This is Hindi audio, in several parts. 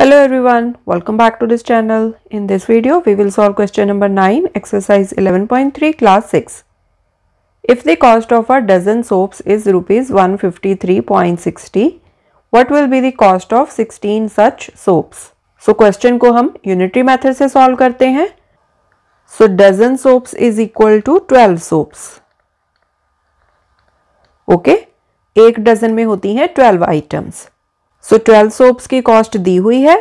Hello everyone, welcome back to this channel. In this video, we will solve question number 9, exercise 11.3, class 6. If the cost of a dozen soaps is rupees 153.60, what will be the cost of 16 such soaps? So question को हम unitary method से solve करते हैं. So dozen soaps is equal to 12 soaps. Okay, एक dozen में होती हैं 12 items. सो ट्वेल्व सोप्स की कॉस्ट दी हुई है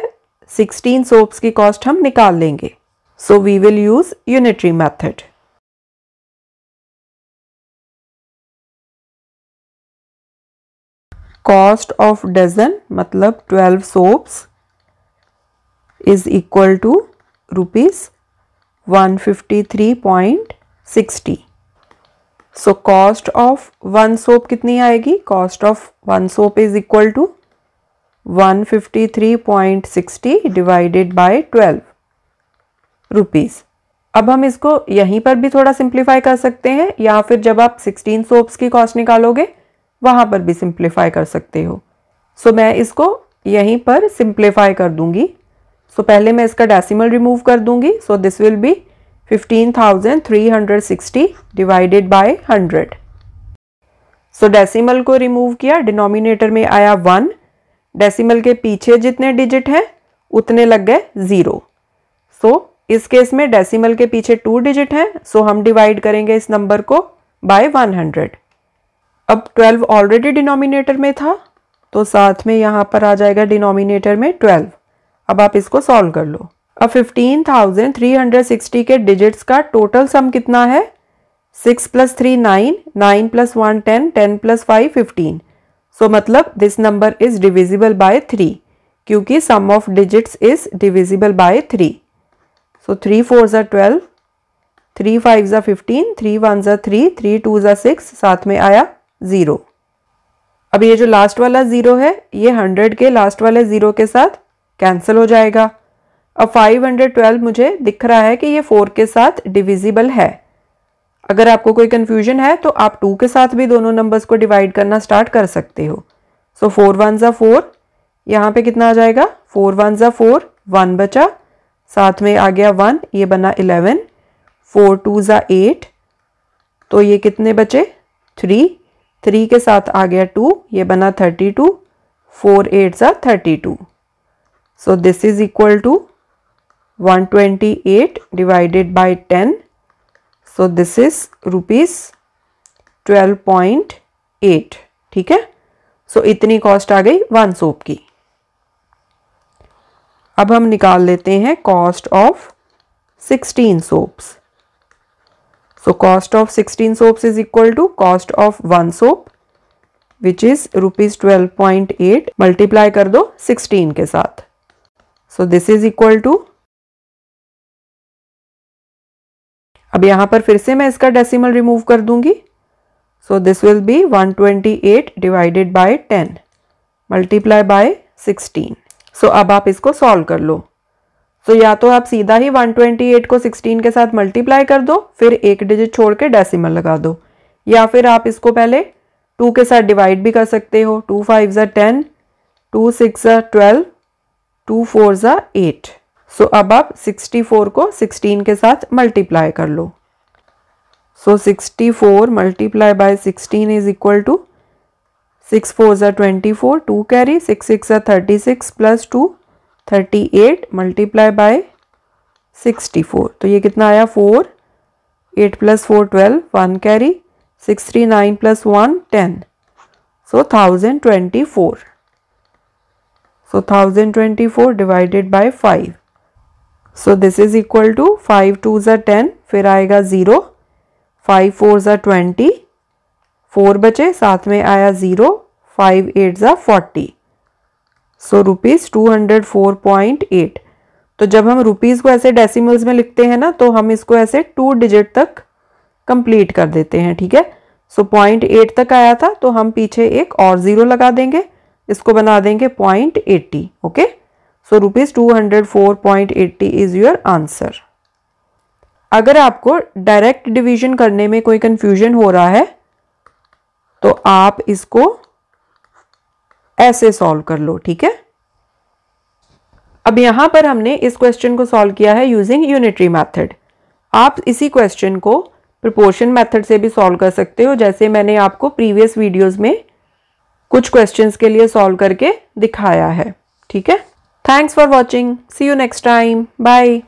सिक्सटीन सोप्स की कॉस्ट हम निकाल लेंगे so we will use unitary method cost of dozen मतलब twelve soaps is equal to rupees one fifty three point sixty so cost of one soap कितनी आएगी cost of one soap is equal to 153.60 divided by 12 rupees अब हम इसको यहीं पर भी थोड़ा सिंप्लीफाई कर सकते हैं या फिर जब आप 16 सोप्स की कॉस्ट निकालोगे वहाँ पर भी सिंप्लीफाई कर सकते हो सो मैं इसको यहीं पर सिंप्लीफाई कर दूंगी सो पहले मैं इसका डेसिमल रिमूव कर दूंगी so this will be 15,360 divided by 100 so so, decimal को रिमूव किया डिनोमिनेटर में आया वन डेसिमल के पीछे जितने डिजिट हैं उतने लग गए ज़ीरो सो so, इस केस में डेसिमल के पीछे टू डिजिट हैं सो so हम डिवाइड करेंगे इस नंबर को बाय 100 अब 12 ऑलरेडी डिनोमिनेटर में था तो साथ में यहाँ पर आ जाएगा डिनोमिनेटर में 12 अब आप इसको सॉल्व कर लो अब 15,360 के डिजिट्स का टोटल सम कितना है 6 plus three nine nine plus one ten ten plus five fifteen so मतलब this number is divisible by three क्योंकि sum of digits is divisible by three so three four ज़ा ट्वेल्व थ्री फाइव ज़ा फिफ्टीन थ्री वन ज़ा थ्री थ्री टू ज़ा सिक्स साथ में आया ज़ीरो अब ये जो लास्ट वाला ज़ीरो है ये हंड्रेड के लास्ट वाले ज़ीरो के साथ कैंसिल हो जाएगा अब फाइव हंड्रेड ट्वेल्व मुझे दिख रहा है कि ये फोर के साथ डिविजिबल है अगर आपको कोई कन्फ्यूजन है तो आप टू के साथ भी दोनों नंबर्स को डिवाइड करना स्टार्ट कर सकते हो सो फोर वन ज़ा फोर यहाँ पे कितना आ जाएगा फोर वन ज़ा फोर वन बचा साथ में आ गया वन ये बना इलेवन फोर टू ज़ा एट तो ये कितने बचे थ्री थ्री के साथ आ गया टू ये बना थर्टी टू फोर एट ज़ा thirty two so this is equal to one twenty eight divided by ten so this is rupees twelve point eight ठीक है सो so, इतनी कॉस्ट आ गई वन सोप की अब हम निकाल लेते हैं cost of sixteen soaps so cost of sixteen soaps is equal to cost of one soap which is rupees twelve point eight multiply कर दो सिक्सटीन के साथ so this is equal to अब यहाँ पर फिर से मैं इसका डेसिमल रिमूव कर दूंगी so this will be 128 divided by 10 multiply by 16 so अब आप इसको सॉल्व कर लो सो so, या तो आप सीधा ही 128 को 16 के साथ मल्टीप्लाई कर दो फिर एक डिजिट छोड़ के डेसिमल लगा दो या फिर आप इसको पहले टू के साथ डिवाइड भी कर सकते हो टू फाइव ज़ा टेन टू सिक्स ज़ा ट्वेल्व टू फोर ज़ा एट सो so, अब आप 64 को 16 के साथ मल्टीप्लाई कर लो so sixty four multiply by sixteen is equal to six four ज़ा twenty four two carry six six ज़ा thirty six plus two thirty eight multiply by sixty four तो ये कितना आया four eight plus four twelve one carry six three nine plus one ten so thousand twenty four so thousand twenty four divided by five so this is equal to five two ज़ा टेन फिर आएगा ज़ीरो फाइव फोर ज़ा ट्वेंटी फोर बचे साथ में आया ज़ीरो फाइव एट ज़ा forty so rupees two hundred four point eight तो जब हम रुपीज़ को ऐसे डेसिमल्स में लिखते हैं ना तो हम इसको ऐसे टू डिजिट तक कंप्लीट कर देते हैं ठीक है सो पॉइंट एट तक आया था तो हम पीछे एक और ज़ीरो लगा देंगे इसको बना देंगे point eighty okay so rupees two hundred four point eighty is your answer अगर आपको डायरेक्ट डिवीजन करने में कोई कन्फ्यूजन हो रहा है तो आप इसको ऐसे सॉल्व कर लो ठीक है अब यहां पर हमने इस क्वेश्चन को सॉल्व किया है यूजिंग यूनिटरी मैथड आप इसी क्वेश्चन को प्रोपोर्शन मेथड से भी सॉल्व कर सकते हो जैसे मैंने आपको प्रीवियस वीडियोस में कुछ क्वेश्चंस के लिए सॉल्व करके दिखाया है ठीक है Thanks for watching. See you next time. Bye.